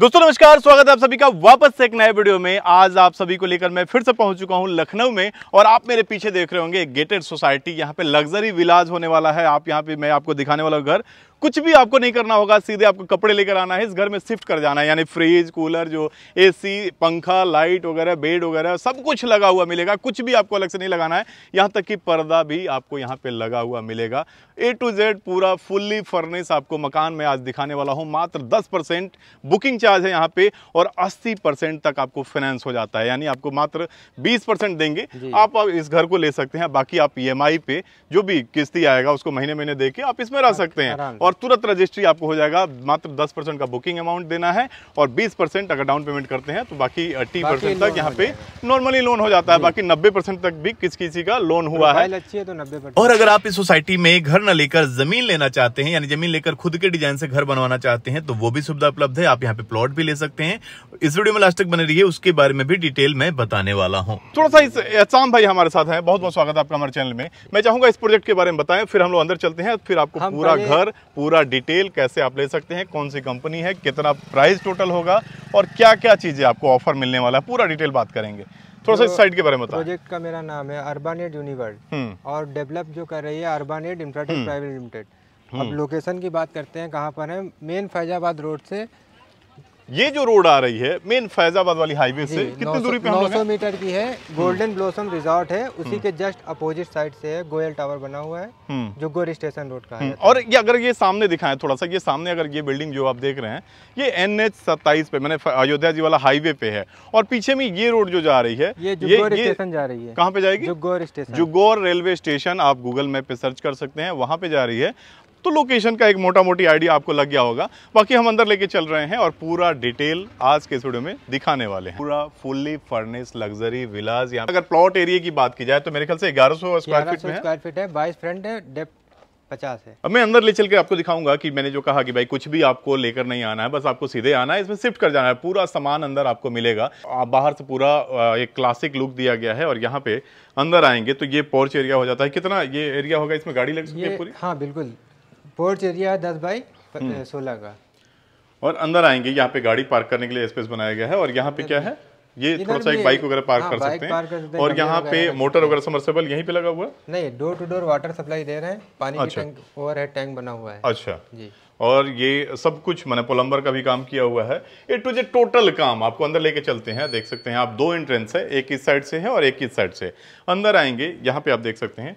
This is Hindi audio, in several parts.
दोस्तों नमस्कार स्वागत है आप सभी का वापस से एक नए वीडियो में आज आप सभी को लेकर मैं फिर से पहुंच चुका हूं लखनऊ में और आप मेरे पीछे देख रहे होंगे गेटेड सोसाइटी यहां पे लग्जरी विलाज होने वाला है आप यहां पे मैं आपको दिखाने वाला घर कुछ भी आपको नहीं करना होगा सीधे आपको कपड़े लेकर आना है इस घर में शिफ्ट कर जाना है यानी फ्रिज कूलर जो एसी पंखा लाइट वगैरह बेड वगैरह सब कुछ लगा हुआ मिलेगा कुछ भी आपको अलग से नहीं लगाना है यहाँ तक कि पर्दा भी आपको यहाँ पे लगा हुआ मिलेगा ए टू जेड पूरा फुल्ली फर्निश आपको मकान में आज दिखाने वाला हूँ मात्र दस परसेंट बुकिंग चार्ज है यहाँ पे और अस्सी परसेंट तक आपको फाइनेंस हो जाता है यानी आपको मात्र बीस परसेंट देंगे आप इस घर को ले सकते हैं बाकी आप ई e पे जो भी किस्ती आएगा उसको महीने महीने दे आप इसमें रह हाँ, सकते हैं और और तुरंत रजिस्ट्री आपको हो जाएगा मात्र दस परसेंट का बुकिंग अमाउंट देना है और बीस परसेंट अगर डाउन पेमेंट करते हैं तो बाकी अट्टी परसेंट तक यहाँ पे नॉर्मली लोन हो जाता है बाकी नब्बे परसेंट तक भी किसी किसी का लोन हुआ है तो नब्बे और अगर आप इस सोसाइटी में घर न लेकर जमीन लेना चाहते हैं यानी जमीन लेकर खुद के डिजाइन से घर बनवाना चाहते हैं तो वो भी सुविधा उपलब्ध है आप यहाँ पे प्लॉट भी ले सकते हैं इस वीडियो में लास्ट तक बने रही उसके बारे में भी डिटेल में बताने वाला हूँ थोड़ा सा एहसान भाई हमारे साथ है बहुत बहुत स्वागत है आपका हमारे चैनल में मैं चाहूंगा इस प्रोजेक्ट के बारे में बताएं फिर हम लोग अंदर चलते हैं फिर आपको पूरा घर पूरा डिटेल कैसे आप ले सकते हैं कौन सी कंपनी है कितना प्राइस टोटल होगा और क्या क्या चीज़ें आपको ऑफर मिलने वाला है पूरा डिटेल बात करेंगे थोड़ा सा इस साइड के बारे में प्रोजेक्ट का मेरा नाम है अर्बन एड यूनिवर्ड हम्म। और डेवलप जो कर रही है अर्बन एड इंफ्राटेक हम्म। प्राइवेट लिमिटेड अब हम्म। लोकेशन की बात करते हैं कहाँ पर है मेन फैजाबाद रोड से ये जो रोड आ रही है मेन फैजाबाद वाली हाईवे से कितनी दूरी पे नौ सौ मीटर की है गोल्डन ब्लॉसम रिजॉर्ट है उसी हम्म। के जस्ट अपोजिट साइड से है गोयल टावर बना हुआ है हम्म। जो गोरी स्टेशन रोड का है हम्म, और ये अगर ये सामने दिखाए थोड़ा सा ये सामने अगर ये बिल्डिंग जो आप देख रहे हैं ये एन एच सत्ताईस पे मैंने अयोध्या जी वाला हाईवे पे है और पीछे में ये रोड जो जा रही है ये स्टेशन जा रही है कहाँ पे जाएगी Jugaur station Jugaur railway station आप गूगल मैप पे सर्च कर सकते हैं वहाँ पे जा रही है तो लोकेशन का एक मोटा मोटी आइडिया आपको लग गया होगा बाकी हम अंदर लेके चल रहे हैं और पूरा डिटेल आज के स्टूडियो में दिखाने वाले हैं पूरा फुल्ली फर्निश लग्जरी विलाज यहाँ अगर प्लॉट एरिया की बात की जाए तो मेरे ख्याल से ग्यारह स्क्वायर फीट में स्क्वायर फीट है बाईस फ्रंट है डेप्थ पचास है अब मैं अंदर ले चल के आपको दिखाऊंगा कि मैंने जो कहा कि भाई कुछ भी आपको लेकर नहीं आना है बस आपको सीधे आना है इसमें शिफ्ट कर जाना है पूरा सामान अंदर आपको मिलेगा आप बाहर से पूरा एक क्लासिक लुक दिया गया है और यहाँ पे अंदर आएंगे तो ये पोर्च एरिया हो जाता है कितना ये एरिया होगा इसमें गाड़ी लग सकती है पूरी हाँ बिल्कुल पोर्च एरिया दस बाई हम्म। सोलह का और अंदर आएंगे यहाँ पे गाड़ी पार्क करने के लिए स्पेस बनाया गया है और यहाँ पे क्या है ये थोड़ा सा एक बाइक वगैरह पार्क हाँ, कर सकते हैं और यहाँ पे मोटर वगैरह समर्सेबल यहीं पे लगा हुआ है नहीं door to door water supply दे रहे हैं पानी अच्छा। की टैंक ओवर हेड टैंक बना हुआ है अच्छा जी और ये सब कुछ मैंने पोलम्बर का भी काम किया हुआ है ए टू जे टोटल काम आपको अंदर लेके चलते हैं देख सकते हैं आप दो एंट्रेंस है एक इस साइड से है और एक इस साइड से अंदर आएंगे यहाँ पे आप देख सकते हैं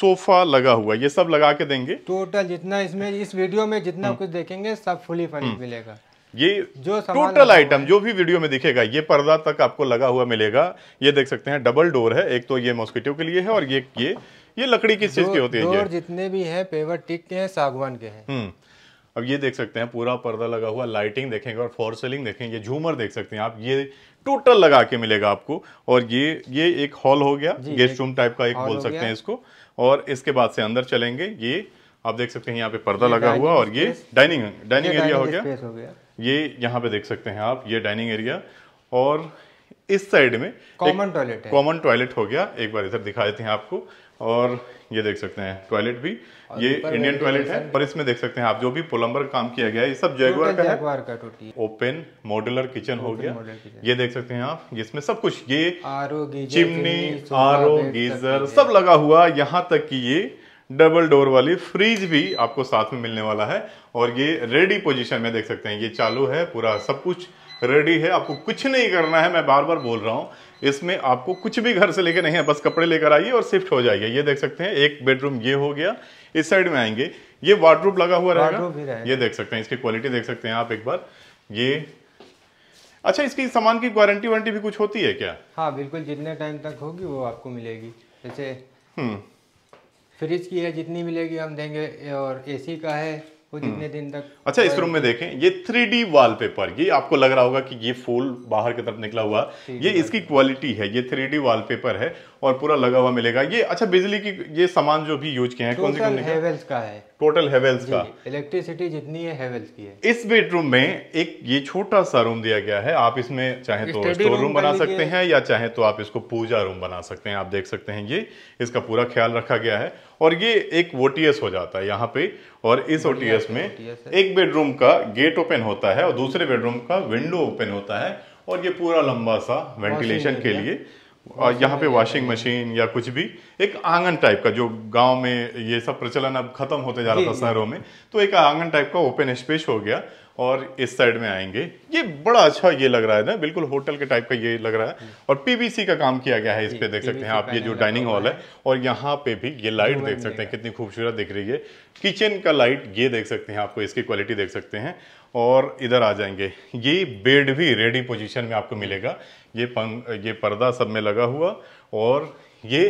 सोफा लगा हुआ ये सब लगा के देंगे टोटल जितना इसमें इस वीडियो में जितना हम्म। कुछ देखेंगे सब फुली फर्निश हम्म। मिलेगा ये जो टोटल आइटम जो भी वीडियो में दिखेगा ये पर्दा तक आपको लगा हुआ मिलेगा ये देख सकते हैं डबल डोर है एक तो ये मॉस्किटो के लिए है और ये ये ये लकड़ी किस चीज की होती है डोर जितने भी है पेवर टिक के हैं सागवान के हैं हम्म। अब ये देख सकते हैं पूरा पर्दा लगा हुआ लाइटिंग देखेंगे और फॉर सेलिंग देखेंगे झूमर देख सकते हैं आप ये टोटल लगा के मिलेगा आपको और ये ये एक हॉल हो गया गेस्ट रूम टाइप का एक बोल सकते हैं इसको और इसके बाद से अंदर चलेंगे ये आप देख सकते हैं यहाँ पे पर्दा लगा हुआ और ये डाइनिंग डाइनिंग एरिया हो गया ये यहाँ पे देख सकते हैं आप ये डाइनिंग एरिया और इस साइड में कॉमन टॉयलेट कॉमन टॉयलेट हो गया एक बार इधर दिखा देते हैं आपको और ये देख सकते हैं टॉयलेट भी ये इंडियन टॉयलेट है पर इसमें देख सकते हैं आप जो भी पोलम्बर काम किया गया है ये सब जयगवार का जैगवार का ओपन मॉड्यूलर किचन हो गया ये देख सकते हैं आप इसमें सब कुछ ये चिमनी आर गीजर सब लगा हुआ यहाँ तक की ये डबल डोर वाली फ्रीज भी आपको साथ में मिलने वाला है और ये रेडी पोजीशन में देख सकते हैं ये चालू है पूरा सब कुछ रेडी है आपको कुछ नहीं करना है मैं बार बार बोल रहा हूँ इसमें आपको कुछ भी घर से लेके नहीं है बस कपड़े लेकर आइए और शिफ्ट हो जाइए ये देख सकते हैं एक बेडरूम ये हो गया इस साइड में आएंगे ये वार्ड्रूप लगा हुआ रहेगा ये देख सकते हैं इसकी क्वालिटी देख सकते हैं आप एक बार ये अच्छा इसकी सामान की गारंटी वारंटी भी कुछ होती है क्या हाँ बिल्कुल जितने टाइम तक होगी वो आपको मिलेगी जैसे हम्म। फ्रिज की है जितनी मिलेगी हम देंगे और एसी का है वो जितने हम्म। दिन तक अच्छा इस रूम में देखें ये थ्री डी पेपर ये आपको लग रहा होगा कि ये फूल बाहर की तरफ निकला हुआ ये इसकी क्वालिटी है ये थ्री डी पेपर है और पूरा लगा हुआ मिलेगा ये अच्छा बिजली की ये सामान जो भी यूज किए हैं कौन सी का है टोटल हेवेल्स का इलेक्ट्रिसिटी जितनी है हेवेल्स की है इस बेडरूम में एक ये छोटा सा रूम दिया गया है आप इसमें चाहे तो स्टोर रूम बना सकते हैं या चाहे तो आप इसको पूजा रूम बना सकते हैं आप देख सकते हैं ये इसका पूरा ख्याल रखा गया है और ये एक ओटीएस हो जाता है यहाँ पे और इस ओटीएस में एक बेडरूम का गेट ओपन होता है और दूसरे बेडरूम का विंडो ओपन होता है और ये पूरा लंबा सा वेंटिलेशन के लिए यहाँ पे वॉशिंग मशीन या कुछ भी एक आंगन टाइप का जो गांव में ये सब प्रचलन अब खत्म होते जा रहा था शहरों में तो एक आंगन टाइप का ओपन स्पेस हो गया और इस साइड में आएंगे ये बड़ा अच्छा ये लग रहा है ना बिल्कुल होटल के टाइप का ये लग रहा है और पीवीसी का काम किया गया है इस पे देख सकते हैं आप ये जो डाइनिंग हॉल है और यहाँ पे भी ये लाइट देख सकते हैं कितनी खूबसूरत दिख रही है किचन का लाइट ये देख सकते हैं आपको इसकी क्वालिटी देख सकते हैं और इधर आ जाएंगे ये बेड भी रेडी पोजीशन में आपको मिलेगा ये पंख ये पर्दा सब में लगा हुआ और ये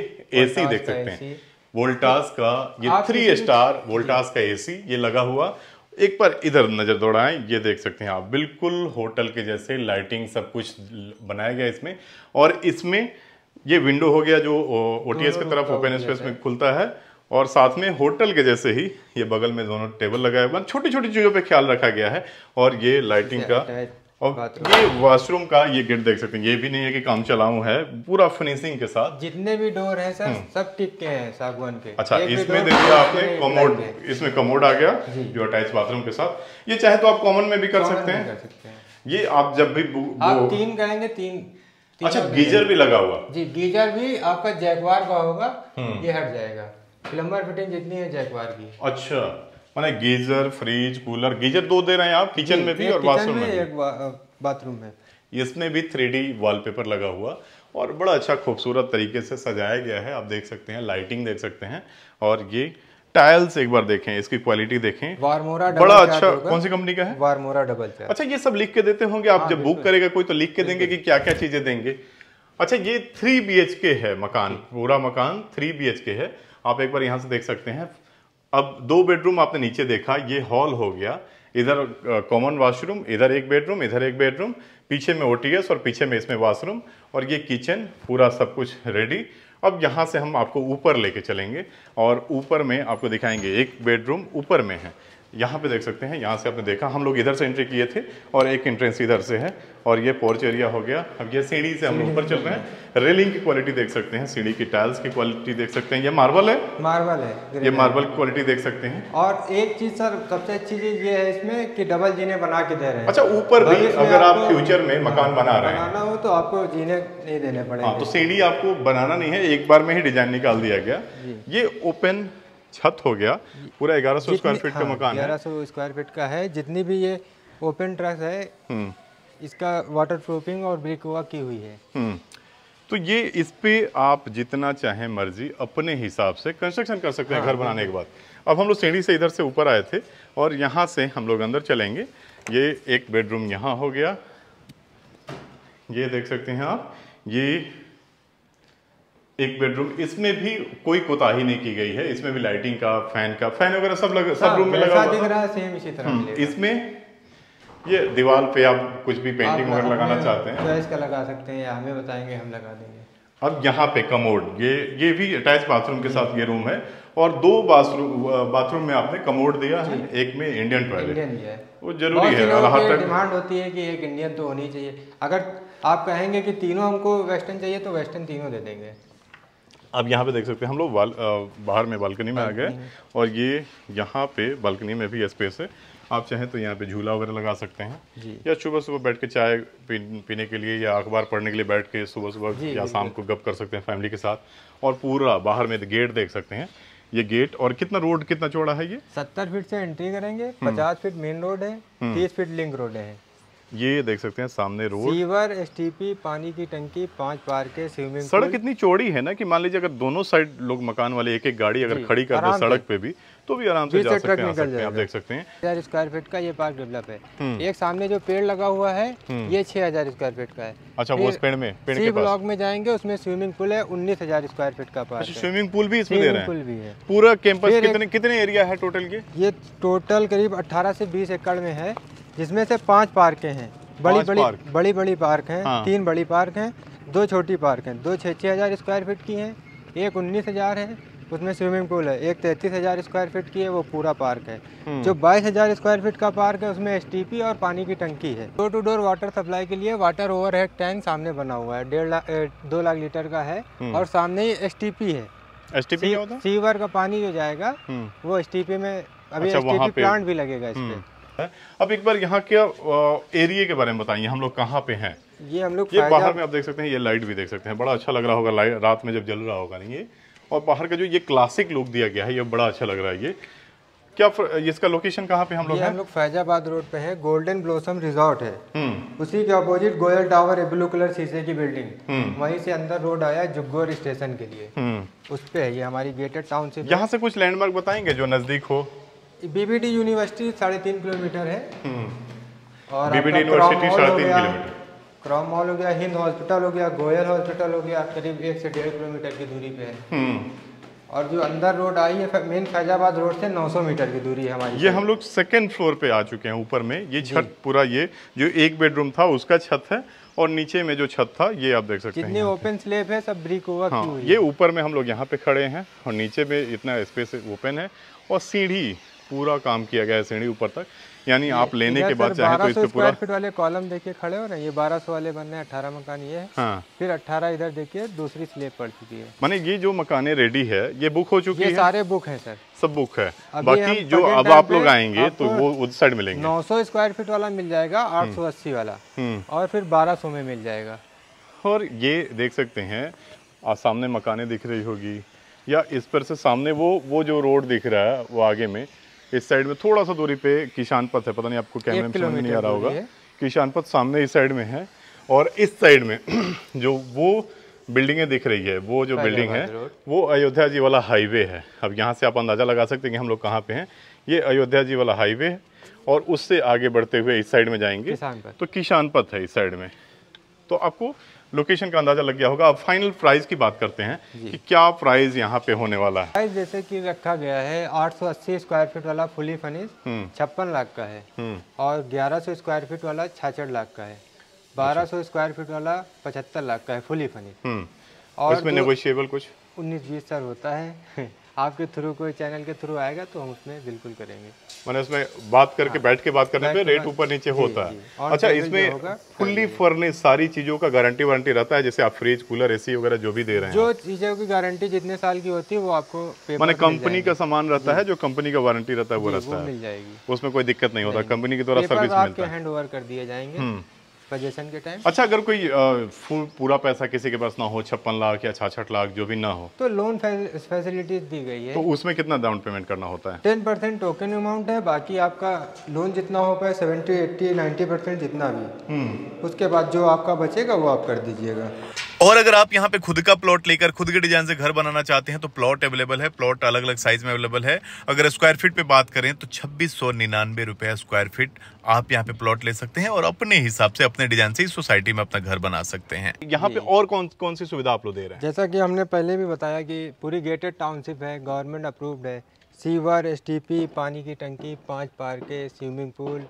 एसी देख सकते हैं वोल्टास का ये थ्री स्टार वोल्टास का एसी ये लगा हुआ एक बार इधर नज़र दौड़ाएं ये देख सकते हैं आप बिल्कुल होटल के जैसे लाइटिंग सब कुछ बनाया गया इसमें और इसमें ये विंडो हो गया जो ओ की तरफ ओपन स्पेस में खुलता है और साथ में होटल के जैसे ही ये बगल में दोनों टेबल लगाए हुए छोटी छोटी चीज़ों पे ख्याल रखा गया है और ये लाइटिंग अच्छा, का अच्छा, और ये वॉशरूम का ये गेट देख सकते हैं ये भी नहीं है कि काम चलाऊ है पूरा फिनिशिंग के साथ जितने भी डोर है सर हम्म। सब टिक के हैं सागवान के अच्छा इसमें देखिए आपने कमोड इसमें कमोड आ गया जो अटैच बाथरूम के साथ ये चाहे तो आप कॉमन में भी कर सकते हैं ये आप जब भी तीन कहेंगे तीन अच्छा गीजर भी लगा हुआ जी गीजर भी आपका जैकवार का होगा हम्म। ये हट जाएगा प्लम्बर फिटिंग जितनी है जैकवार की अच्छा माने गीजर फ्रिज कूलर गीजर दो दे रहे हैं आप किचन में भी और बाथरूम में बाथरूम में इसमें भी थ्री वॉलपेपर लगा हुआ और बड़ा अच्छा खूबसूरत तरीके से सजाया गया है आप देख सकते हैं लाइटिंग देख सकते हैं और ये टाइल्स एक बार देखें इसकी क्वालिटी देखें वारमोरा डबल बड़ा अच्छा कौन सी कंपनी का है वारमोरा डबल चार अच्छा ये सब लिख के देते होंगे आप हाँ, जब बुक करेगा कोई तो लिख के देंगे कि क्या क्या चीजें देंगे अच्छा ये थ्री बी है मकान पूरा मकान थ्री बी है आप एक बार यहाँ से देख सकते हैं अब दो बेडरूम आपने नीचे देखा ये हॉल हो गया इधर कॉमन वाशरूम इधर एक बेडरूम इधर एक बेडरूम पीछे में ओ और पीछे में इसमें वाशरूम और ये किचन पूरा सब कुछ रेडी अब यहाँ से हम आपको ऊपर लेके चलेंगे और ऊपर में आपको दिखाएंगे एक बेडरूम ऊपर में है यहाँ पे देख सकते हैं यहाँ से आपने देखा हम लोग इधर से एंट्री किए थे और एक एंट्रेंस इधर से है और ये पोर्च एरिया हो गया अब ये सीढ़ी से हम ऊपर चल रहे हैं रेलिंग की क्वालिटी देख सकते हैं सीढ़ी की टाइल्स की क्वालिटी देख सकते हैं ये मार्बल है मार्बल है ये मार्बल की क्वालिटी देख सकते हैं और एक चीज सर सबसे अच्छी चीज ये है इसमें की डबल जीने बना के दे रहे हैं अच्छा ऊपर भी अगर आप फ्यूचर में मकान हाँ, बना रहे हैं बनाना हो तो आपको जीने नहीं देने पड़े हाँ, तो सीढ़ी आपको बनाना नहीं है एक बार में ही डिजाइन निकाल दिया गया ये ओपन छत हो गया पूरा ग्यारह सौ स्क्वायर फीट का हाँ, मकान ग्यारह सौ स्क्वायर फीट का है जितनी भी ये ओपन ट्रस है हम्म। इसका वाटर प्रूफिंग और ब्रिक वर्क की हुई है हम्म। तो ये इस पे आप जितना चाहे मर्जी अपने हिसाब से कंस्ट्रक्शन कर सकते हैं हाँ, घर बनाने के बाद अब हम लोग सीढ़ी से इधर से ऊपर आए थे और यहाँ से हम लोग अंदर चलेंगे ये एक बेडरूम यहाँ हो गया ये देख सकते हैं आप ये एक बेडरूम इसमें भी कोई कोताही नहीं की गई है इसमें भी लाइटिंग का फैन का फैन वगैरह सब लग, सब रूम हाँ, में लगा दिख रहा है सेम इसी तरह हम्म, इसमें ये दीवार पे आप कुछ भी पेंटिंग वगैरह लगाना चाहते हैं चॉइस का लगा सकते हैं या हमें बताएंगे हम लगा देंगे अब यहाँ पे कमोड ये ये भी अटैच बाथरूम के साथ ये रूम है और दो बाथरूम बाथरूम में आपने कमोड दिया है एक में इंडियन टॉयलेट वो जरूरी है डिमांड होती है कि एक इंडियन तो होनी चाहिए अगर आप कहेंगे कि तीनों हमको वेस्टर्न चाहिए तो वेस्टर्न तीनों दे देंगे अब यहाँ पे देख सकते हैं हम लोग बाहर में बालकनी में आ गए और ये यहाँ पे बालकनी में भी स्पेस है आप चाहें तो यहाँ पे झूला वगैरह लगा सकते हैं या सुबह सुबह बैठ के चाय पीने के लिए या अखबार पढ़ने के लिए बैठ के सुबह सुबह या शाम को गप कर सकते हैं फैमिली के साथ और पूरा बाहर में गेट देख सकते हैं ये गेट और कितना रोड कितना चौड़ा है ये सत्तर फीट से एंट्री करेंगे हम्म। पचास फीट मेन रोड है हम्म। तीस फीट लिंक रोड है ये देख सकते हैं सामने रोड सीवर एसटीपी पानी की टंकी पांच पार के स्विमिंग सड़क इतनी चौड़ी है ना कि मान लीजिए अगर दोनों साइड लोग मकान वाले एक एक गाड़ी अगर खड़ी कर दे सड़क पे भी तो भी आराम से जा सकते हैं, आप देख सकते हैं हजार स्क्वायर फीट का ये पार्क डेवलप है हम्म। एक सामने जो पेड़ लगा हुआ है हम्म। ये छह हजार स्क्वायर फीट का है अच्छा वो पेड़ में पेड़ के ब्लॉक में जाएंगे उसमें स्विमिंग पूल है उन्नीस हजार स्क्वायर फीट का पार्क स्विमिंग पूल भी इसमें पूल भी है पूरा कैंपस कितने कितने एरिया है टोटल के ये टोटल करीब अठारह से बीस एकड़ में है जिसमें से पांच पार्कें हैं बड़ी बड़ी बड़ी बड़ी पार्क हैं हाँ। तीन बड़ी पार्क हैं दो छोटी पार्क हैं दो छः छः हज़ार स्क्वायर फीट की हैं एक उन्नीस हज़ार है उसमें स्विमिंग पूल है एक तैंतीस हज़ार स्क्वायर फीट की है वो पूरा पार्क है हम्म। जो बाईस हज़ार स्क्वायर फीट का पार्क है उसमें एसटीपी और पानी की टंकी है door to door water supply के लिए वाटर ओवर टैंक सामने बना हुआ है डेढ़ लाख दो लाख लीटर का है हम्म। और सामने ही एस है एस सीवर का पानी जो जाएगा हम्म। वो एस में अभी एस अच्छा, प्लांट भी लगेगा इस पर है अब एक बार यहाँ के एरिया के बारे में बताइए हम लोग कहाँ पे हैं ये हम लोग ये बाहर में आप देख सकते हैं ये लाइट भी देख सकते हैं बड़ा अच्छा लग रहा होगा लाइट रात में जब जल रहा होगा नहीं ये और बाहर का जो ये क्लासिक लुक दिया गया है ये बड़ा अच्छा लग रहा है ये क्या इसका लोकेशन कहाँ पे हम लोग हम लोग फैजाबाद रोड पे है गोल्डन ब्लॉसम रिजॉर्ट है हम्म। उसी के अपोजिट गोयल टावर है ब्लू कलर शीशे की बिल्डिंग हम्म। वहीं से अंदर रोड आया जुग्गोर स्टेशन के लिए हम्म। उस पे है ये हमारी गेटेड टाउन से यहाँ से कुछ लैंडमार्क बताएंगे जो नजदीक हो बीबीडी यूनिवर्सिटी साढ़े तीन किलोमीटर है हम्म। और क्रॉम मॉल हो गया हिंद हॉस्पिटल हो गया गोयल हॉस्पिटल हो गया करीब एक से डेढ़ किलोमीटर की दूरी पे है हम्म। और जो अंदर रोड आई है मेन फैजाबाद रोड से 900 मीटर की दूरी है हमारी ये हम लोग सेकेंड फ्लोर पे आ चुके हैं ऊपर में ये छत पूरा ये जो एक बेडरूम था उसका छत है और नीचे में जो छत था ये आप देख सकते जितने हैं ओपन स्लेब है सब ब्रिक ओवर हाँ, ये ऊपर में हम लोग यहाँ पे खड़े हैं और नीचे में इतना स्पेस ओपन है और सीढ़ी पूरा काम किया गया है सीढ़ी ऊपर तक यानी आप लेने के बाद चाहे तो इसके पूरा फीट वाले कॉलम देखिए खड़े हो रहे हैं ये 1200 वाले बन रहे हैं अठारह मकान ये है हाँ। फिर 18 इधर देखिए दूसरी स्लेब पड़ चुकी है माने ये जो मकाने रेडी है ये बुक हो चुकी ये है सारे बुक है सर सब बुक है बाकी जो अब आप लोग आएंगे तो वो उस साइड मिलेंगे नौ स्क्वायर फीट वाला मिल जाएगा आठ हम्म। वाला हम्म। और फिर बारह में मिल जाएगा और ये देख सकते हैं सामने मकाने दिख रही होगी या इस पर से सामने वो वो जो रोड दिख रहा है वो आगे में इस साइड में थोड़ा सा दूरी पे किशान पथ है पता नहीं आपको कैमरे में नहीं आ रहा होगा किशान पथ सामने इस साइड में है और इस साइड में जो वो बिल्डिंगें दिख रही है वो जो बिल्डिंग है वो अयोध्या जी वाला हाईवे है अब यहाँ से आप अंदाज़ा लगा सकते हैं कि हम लोग कहाँ पे हैं ये अयोध्या जी वाला हाईवे है और उससे आगे बढ़ते हुए इस साइड में जाएंगे तो किशान पथ है इस साइड में तो आपको लोकेशन का अंदाज़ा लग गया होगा अब फाइनल प्राइस की बात करते हैं कि क्या प्राइस यहाँ पे होने वाला है प्राइस जैसे कि रखा गया है 880 स्क्वायर फीट वाला फुली फनिश हम्म। छप्पन लाख का है हम्म। और 1100 स्क्वायर फीट वाला छाछठ लाख का है 1200 स्क्वायर फीट वाला पचहत्तर लाख का है फुली फनिश हम्म। और कुछ उन्नीस बीस सर होता है आपके थ्रू कोई चैनल के थ्रू आएगा तो हम उसमें बिल्कुल करेंगे मैंने उसमें बात करके हाँ, बैठ के बात करने पे रेट ऊपर नीचे जी, होता है अच्छा इसमें फुल्ली फर्निश सारी चीज़ों का गारंटी वारंटी रहता है जैसे आप फ्रिज कूलर एसी वगैरह जो भी दे रहे हैं जो चीज़ों की गारंटी जितने साल की होती है वो आपको मैंने कंपनी का सामान रहता है जो कंपनी का वारंटी रहता है वो रहता है उसमें कोई दिक्कत नहीं होता कंपनी की द्वारा सर्विस हैंड ओवर कर दिए जाएंगे हम्म। पजेशन के टाइम अच्छा अगर कोई फुल पूरा पैसा किसी के पास ना हो छप्पन लाख या छाछठ लाख जो भी ना हो तो लोन फैसिलिटीज दी गई है तो उसमें कितना डाउन पेमेंट करना होता है टेन परसेंट टोकन अमाउंट है बाकी आपका लोन जितना हो पाए सेवेंटी एट्टी नाइन्टी परसेंट जितना भी हम्म। उसके बाद जो आपका बचेगा वो आप कर दीजिएगा और अगर आप यहाँ पे खुद का प्लॉट लेकर खुद के डिजाइन से घर बनाना चाहते हैं तो प्लॉट अवेलेबल है प्लॉट अलग अलग साइज में अवेलेबल है अगर स्क्वायर फीट पे बात करें तो छब्बीस सौ निन्यानवे रुपया स्क्वायर फीट आप यहाँ पे प्लॉट ले सकते हैं और अपने हिसाब से अपने डिजाइन से इस सोसाइटी में अपना घर बना सकते हैं यहाँ पे और कौन कौन सी सुविधा आप लोग दे रहे हैं जैसा की हमने पहले भी बताया की पूरी गेटेड टाउनशिप है गवर्नमेंट अप्रूव्ड है सीवर एस पानी की टंकी पाँच पार्के swimming pool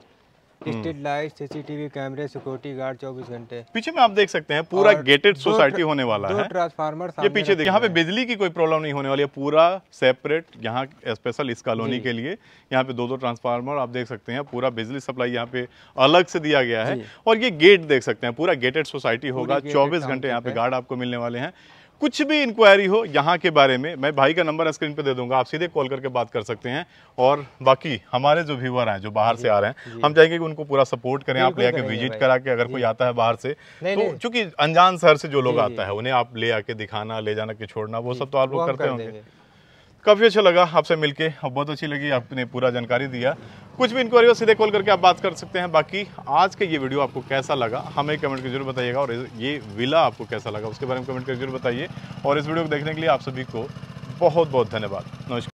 street light CCTV कैमरे सिक्योरिटी गार्ड 24 घंटे पीछे में आप देख सकते हैं पूरा गेटेड सोसाइटी होने वाला है ट्रांसफार्मर ये पीछे देखिए यहाँ पे बिजली की कोई प्रॉब्लम नहीं होने वाली है पूरा सेपरेट यहाँ स्पेशल इस कॉलोनी के लिए यहाँ पे दो दो ट्रांसफार्मर आप देख सकते हैं पूरा बिजली सप्लाई यहाँ पे अलग से दिया गया है और ये गेट देख सकते हैं पूरा गेटेड सोसाइटी होगा चौबीस घंटे यहाँ पे गार्ड आपको मिलने वाले हैं कुछ भी इंक्वायरी हो यहाँ के बारे में मैं भाई का नंबर स्क्रीन पे दे दूंगा आप सीधे कॉल करके बात कर सकते हैं और बाकी हमारे जो व्यूवर हैं जो बाहर से आ रहे हैं हम चाहेंगे कि उनको पूरा सपोर्ट करें आप ले आके विजिट करा के अगर कोई आता है बाहर से तो चूंकि अनजान शहर से जो लोग आता है उन्हें आप ले आके दिखाना ले जाना के छोड़ना वो सब तो आप लोग करते होंगे काफ़ी अच्छा लगा आपसे मिलके बहुत अच्छी लगी आपने पूरा जानकारी दिया कुछ भी इंक्वायरी हो सीधे कॉल करके आप बात कर सकते हैं बाकी आज का ये वीडियो आपको कैसा लगा हमें कमेंट के जरूर बताइएगा और ये विला आपको कैसा लगा उसके बारे में कमेंट करके जरूर बताइए और इस वीडियो को देखने के लिए आप सभी को बहुत बहुत धन्यवाद नमस्कार